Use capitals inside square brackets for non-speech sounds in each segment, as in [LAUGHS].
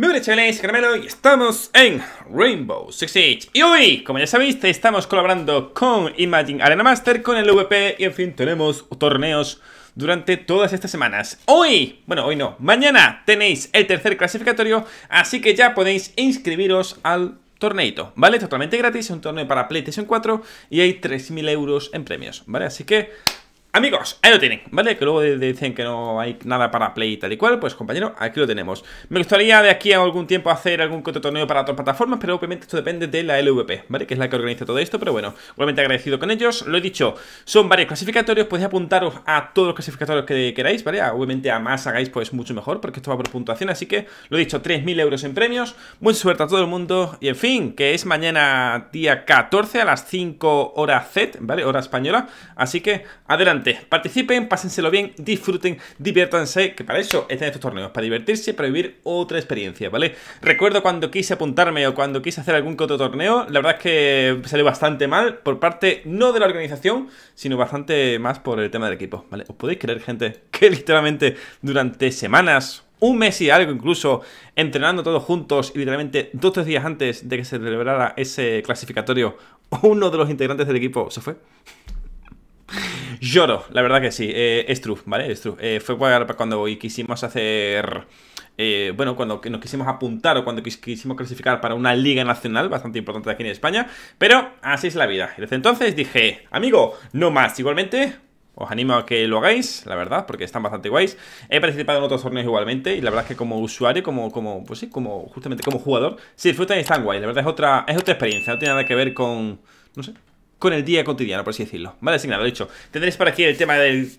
Muy buenas chavales, Caramelo y estamos en Rainbow Six Siege Y hoy, como ya sabéis, estamos colaborando con Imagine Arena Master, con el VP Y en fin, tenemos torneos durante todas estas semanas Hoy, bueno hoy no, mañana tenéis el tercer clasificatorio Así que ya podéis inscribiros al torneito, ¿vale? Totalmente gratis, es un torneo para PlayStation 4 y hay 3.000 euros en premios, ¿vale? Así que Amigos, ahí lo tienen, ¿vale? Que luego dicen que no hay nada para Play y tal y cual Pues compañero, aquí lo tenemos Me gustaría de aquí a algún tiempo hacer algún torneo para otras plataformas Pero obviamente esto depende de la LVP, ¿vale? Que es la que organiza todo esto, pero bueno Igualmente agradecido con ellos, lo he dicho Son varios clasificatorios, podéis apuntaros a todos los clasificatorios que queráis, ¿vale? Obviamente a más hagáis pues mucho mejor, porque esto va por puntuación Así que, lo he dicho, 3.000 euros en premios Buena suerte a todo el mundo Y en fin, que es mañana día 14 a las 5 horas Z, e ¿vale? Hora española Así que, adelante participen, pásenselo bien, disfruten, diviértanse, que para eso están estos torneos, para divertirse, para vivir otra experiencia, ¿vale? Recuerdo cuando quise apuntarme o cuando quise hacer algún otro torneo, la verdad es que salió bastante mal, por parte no de la organización, sino bastante más por el tema del equipo, ¿vale? ¿Os podéis creer, gente, [LAUGHS] que literalmente durante semanas, un mes y algo incluso, entrenando todos juntos y literalmente dos o tres días antes de que se celebrara ese clasificatorio, uno de los integrantes del equipo se fue. Lloro, la verdad que sí, eh, es true, ¿vale? Es eh, fue cuando quisimos hacer... Eh, bueno, cuando nos quisimos apuntar o cuando quisimos clasificar para una liga nacional bastante importante aquí en España, pero así es la vida. desde entonces dije, amigo, no más. Igualmente, os animo a que lo hagáis, la verdad, porque están bastante guays. He participado en otros torneos igualmente y la verdad es que como usuario, como, como, pues sí, como justamente como jugador, Sí, están La verdad es otra, es otra experiencia, no tiene nada que ver con, no sé, con el día cotidiano, por así decirlo. Vale, asignado. nada, lo dicho. Tendréis por aquí el tema del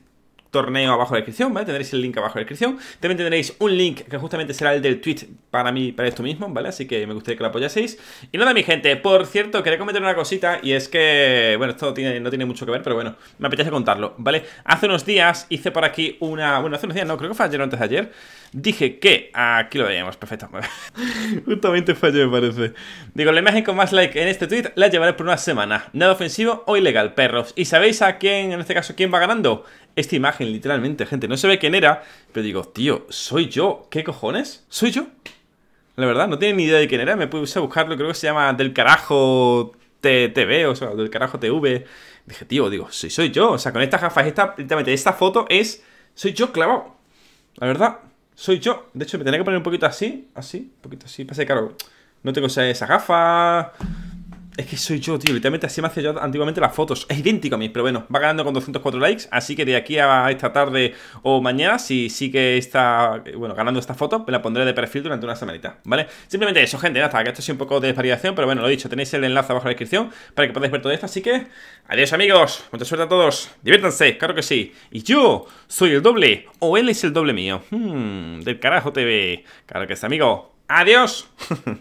torneo abajo de la descripción, ¿vale? Tendréis el link abajo en descripción. También tendréis un link que justamente será el del tweet para mí, para esto mismo, ¿vale? Así que me gustaría que lo apoyaseis. Y nada, mi gente, por cierto, quería comentar una cosita y es que, bueno, esto no tiene, no tiene mucho que ver, pero bueno, me apetece contarlo, ¿vale? Hace unos días hice por aquí una... Bueno, hace unos días, no, creo que fue ayer antes de ayer. Dije que... Aquí lo veíamos, perfecto. [LAUGHS] Justamente fue me parece. Digo, la imagen con más like en este tweet la llevaré por una semana. Nada ofensivo o ilegal, perros. ¿Y sabéis a quién, en este caso, quién va ganando? Esta imagen literalmente, gente. No se ve quién era, pero digo, tío, ¿soy yo? ¿Qué cojones? ¿Soy yo? La verdad, no tiene ni idea de quién era. Me puse a buscarlo, creo que se llama Del Carajo TV, o sea, Del Carajo TV. Dije, tío, digo, si soy yo. O sea, con estas gafas, esta, literalmente, esta foto es... Soy yo clavado. La verdad, soy yo. De hecho, me tenía que poner un poquito así, así, un poquito así. Pasa claro, no tengo esas esa gafa... Es que soy yo, tío. Literalmente así me hacía yo antiguamente las fotos. Es idéntico a mí, pero bueno, va ganando con 204 likes. Así que de aquí a esta tarde o mañana, si que esta, bueno, ganando esta foto, me la pondré de perfil durante una semanita, ¿vale? Simplemente eso, gente. Nada, que esto es un poco de variación, pero bueno, lo he dicho, tenéis el enlace abajo en la descripción para que podáis ver todo esto. Así que, adiós, amigos. Mucha suerte a todos. Diviértanse, claro que sí. Y yo soy el doble, o él es el doble mío. Hmm, del carajo TV. Claro que sí, amigo. Adiós. [LAUGHS]